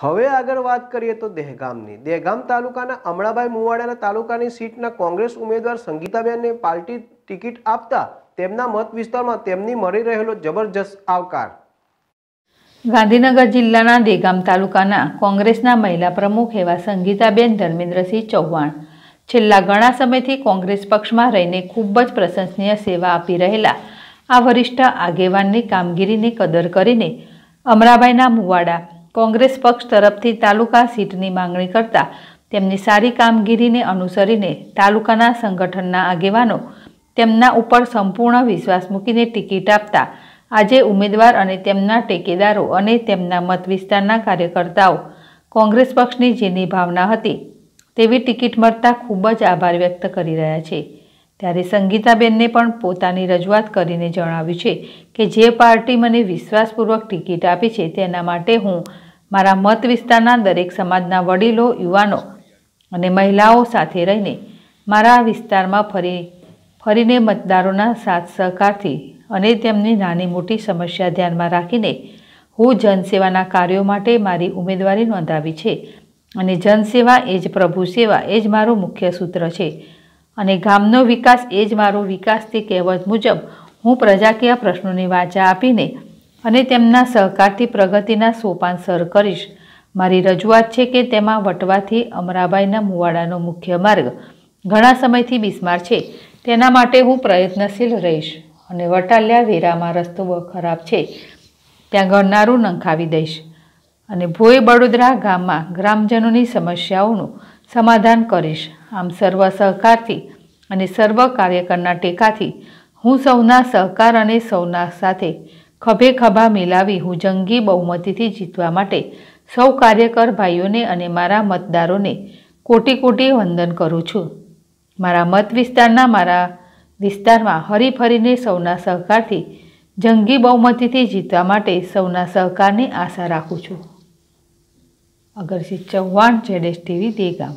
હવે આગળ વાત કરીએ તો દહેગામની દહેગામ તાલુકાના અમળાભાઈ મુવાડાના તાલુકાની સીટના કોંગ્રેસ ઉમેદવાર સંગીતાબેનને પાર્ટી ટિકિટ આપતા તેમના મત વિસ્તારમાં તેમની મળી રહેલો જબરજસ્ત આવકાર ગાંધીનગર જિલ્લાના દેગામ તાલુકાના કોંગ્રેસના મહિલા પ્રમુખ એવા સંગીતાબેન ધર્મેન્દ્રસિંહ ચૌહાણ છેલ્લા ઘણા સમયથી કોંગ્રેસ પક્ષમાં રહીને ખૂબ જ પ્રશંસનીય સેવા આપી રહેલા આ વરિષ્ઠ આગેવાનની કામગીરીની કદર કરીને અમરાભાઈના મુવાડા કોંગ્રેસ પક્ષ તરફથી તાલુકા સીટની માંગણી કરતા તેમની સારી કામગીરીને અનુસરીને તાલુકાના સંગઠનના આગેવાનો તેમના ઉપર સંપૂર્ણ વિશ્વાસ મૂકીને ટિકિટ આપતા આજે ઉમેદવાર અને તેમના ટેકેદારો અને તેમના મત વિસ્તારના કાર્યકર્તાઓ કોંગ્રેસ પક્ષની જેની ભાવના હતી તેવી ટિકિટ મળતા ખૂબ જ આભાર વ્યક્ત કરી રહ્યા છે ત્યારે સંગીતાબેનને પણ પોતાની રજૂઆત કરીને જણાવ્યું છે કે જે પાર્ટી મને વિશ્વાસપૂર્વક ટિકિટ આપી છે તેના માટે હું મારા મત વિસ્તારના દરેક સમાજના વડીલો યુવાનો અને મહિલાઓ સાથે રહીને મારા વિસ્તારમાં ફરી ફરીને મતદારોના સાથ સહકારથી અને તેમની નાની મોટી સમસ્યા ધ્યાનમાં રાખીને હું જનસેવાના કાર્યો માટે મારી ઉમેદવારી નોંધાવી છે અને જનસેવા એ જ પ્રભુ સેવા એ જ મારું મુખ્ય સૂત્ર છે અને ગામનો વિકાસ એ જ મારો વિકાસથી કહેવત મુજબ હું પ્રજાકીય પ્રશ્નોની વાચા આપીને અને તેમના સહકારથી પ્રગતિના સોપાન સર કરીશ મારી રજૂઆત છે કે તેમાં વટવાથી અમરાબાઈના મુવાડાનો મુખ્ય માર્ગ ઘણા સમયથી બિસ્માર છે તેના માટે હું પ્રયત્નશીલ રહીશ અને વટાલ્યા વેરામાં રસ્તો ખરાબ છે ત્યાં ગણનારું નંખાવી દઈશ અને ભોય બડોદરા ગામમાં ગ્રામજનોની સમસ્યાઓનું સમાધાન કરીશ આમ સર્વ સહકારથી અને સર્વ કાર્યકરના ટેકાથી હું સૌના સહકાર અને સૌના સાથે ખભે ખભા મિલાવી હું જંગી બહુમતીથી જીતવા માટે સૌ કાર્યકર ભાઈઓને અને મારા મતદારોને કોટી કોટી વંદન કરું છું મારા મત વિસ્તારના મારા વિસ્તારમાં હરીફરીને સૌના સહકારથી જંગી બહુમતીથી જીતવા માટે સૌના સહકારની આશા રાખું છું Agarsinh Chauhan Z S TV Degam